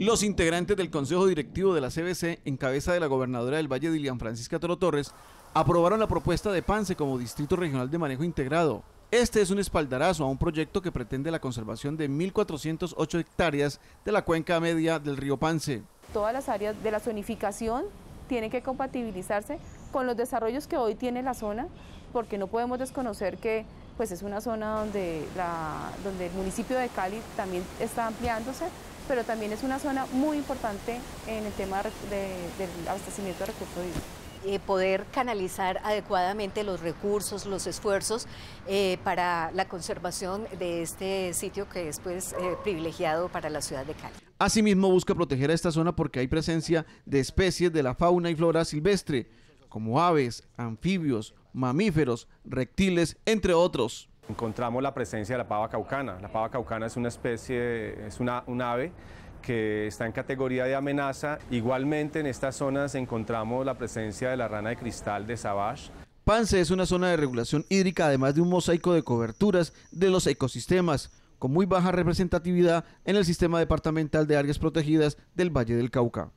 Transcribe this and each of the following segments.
Los integrantes del Consejo Directivo de la CBC, en cabeza de la gobernadora del Valle Ilian Francisca Toro Torres, aprobaron la propuesta de PANCE como Distrito Regional de Manejo Integrado. Este es un espaldarazo a un proyecto que pretende la conservación de 1.408 hectáreas de la cuenca media del río Pance. Todas las áreas de la zonificación tienen que compatibilizarse con los desarrollos que hoy tiene la zona, porque no podemos desconocer que pues es una zona donde, donde el municipio de Cali también está ampliándose, pero también es una zona muy importante en el tema del abastecimiento de recursos eh, poder canalizar adecuadamente los recursos, los esfuerzos eh, para la conservación de este sitio que es pues, eh, privilegiado para la ciudad de Cali. Asimismo busca proteger a esta zona porque hay presencia de especies de la fauna y flora silvestre, como aves, anfibios, mamíferos, reptiles, entre otros encontramos la presencia de la pava caucana. La pava caucana es una especie, es una, un ave que está en categoría de amenaza. Igualmente en estas zonas encontramos la presencia de la rana de cristal de Sabash. Pance es una zona de regulación hídrica además de un mosaico de coberturas de los ecosistemas, con muy baja representatividad en el sistema departamental de áreas protegidas del Valle del Cauca.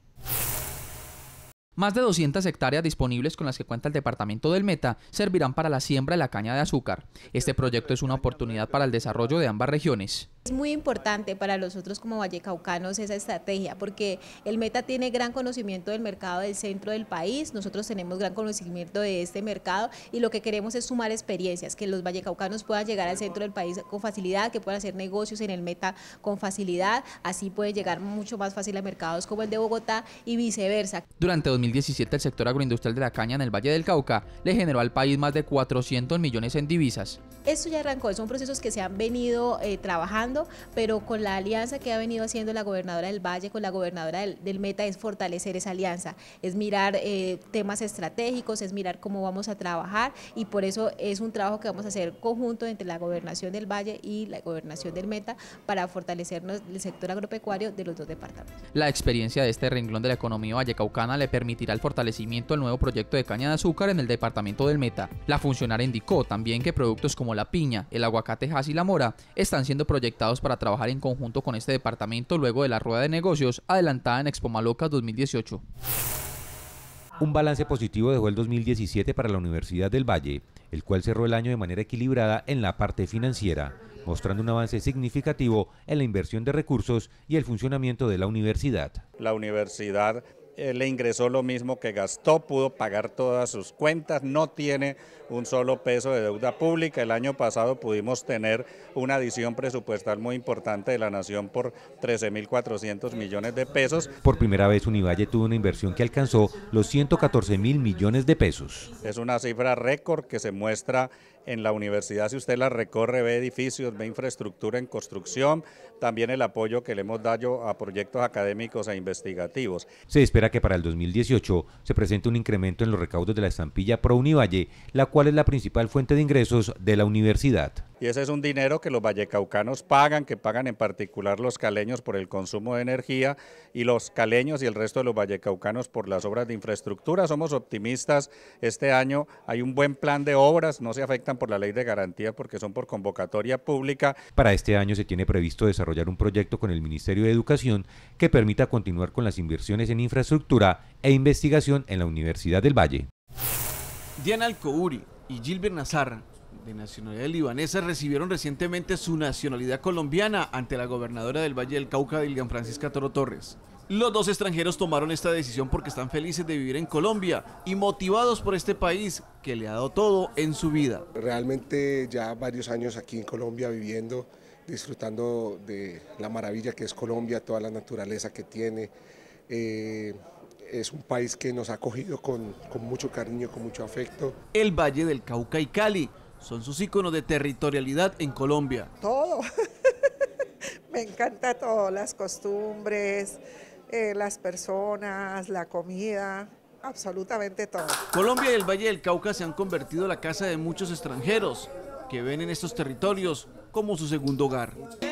Más de 200 hectáreas disponibles con las que cuenta el departamento del Meta servirán para la siembra de la caña de azúcar. Este proyecto es una oportunidad para el desarrollo de ambas regiones. Es muy importante para nosotros como vallecaucanos esa estrategia porque el Meta tiene gran conocimiento del mercado del centro del país, nosotros tenemos gran conocimiento de este mercado y lo que queremos es sumar experiencias, que los vallecaucanos puedan llegar al centro del país con facilidad, que puedan hacer negocios en el Meta con facilidad, así puede llegar mucho más fácil a mercados como el de Bogotá y viceversa. Durante 2017 el sector agroindustrial de la caña en el Valle del Cauca le generó al país más de 400 millones en divisas. Esto ya arrancó, son procesos que se han venido eh, trabajando pero con la alianza que ha venido haciendo la gobernadora del Valle, con la gobernadora del, Meta, es fortalecer esa alianza, es mirar eh, temas estratégicos, es mirar cómo vamos a trabajar y por eso es un trabajo que vamos a hacer conjunto entre la gobernación del Valle y la gobernación del Meta para fortalecernos el sector agropecuario de los dos departamentos. La experiencia de este renglón de la economía vallecaucana le permitirá el fortalecimiento del nuevo proyecto de caña de azúcar en el departamento del Meta. La funcionaria indicó también que productos como la piña, el aguacate y la mora están siendo proyectados para trabajar en conjunto con este departamento luego de la rueda de negocios adelantada en Expo Malocas 2018. Un balance positivo dejó el 2017 para la Universidad del Valle, el cual cerró el año de manera equilibrada en la parte financiera, mostrando un avance significativo en la inversión de recursos y el funcionamiento de la universidad. La universidad eh, le ingresó lo mismo que gastó, pudo pagar todas sus cuentas, no tiene un solo peso de deuda pública. El año pasado pudimos tener una adición presupuestal muy importante de la nación por 13.400 millones de pesos. Por primera vez Univalle tuvo una inversión que alcanzó los 114.000 millones de pesos. Es una cifra récord que se muestra en la universidad, si usted la recorre, ve edificios, ve infraestructura en construcción, también el apoyo que le hemos dado a proyectos académicos e investigativos. Se espera que para el 2018 se presente un incremento en los recaudos de la estampilla Pro Univalle, la cual es la principal fuente de ingresos de la universidad y ese es un dinero que los vallecaucanos pagan, que pagan en particular los caleños por el consumo de energía y los caleños y el resto de los vallecaucanos por las obras de infraestructura. Somos optimistas, este año hay un buen plan de obras, no se afectan por la ley de garantía porque son por convocatoria pública. Para este año se tiene previsto desarrollar un proyecto con el Ministerio de Educación que permita continuar con las inversiones en infraestructura e investigación en la Universidad del Valle. Diana Alcouri y Gilbert Nazarra, de nacionalidad libanesa recibieron recientemente su nacionalidad colombiana ante la gobernadora del Valle del Cauca, Dilgan Francisca Toro Torres. Los dos extranjeros tomaron esta decisión porque están felices de vivir en Colombia y motivados por este país que le ha dado todo en su vida. Realmente ya varios años aquí en Colombia viviendo, disfrutando de la maravilla que es Colombia, toda la naturaleza que tiene. Eh, es un país que nos ha acogido con, con mucho cariño, con mucho afecto. El Valle del Cauca y Cali son sus iconos de territorialidad en Colombia. Todo. Me encanta todo, las costumbres, eh, las personas, la comida, absolutamente todo. Colombia y el Valle del Cauca se han convertido en la casa de muchos extranjeros que ven en estos territorios como su segundo hogar.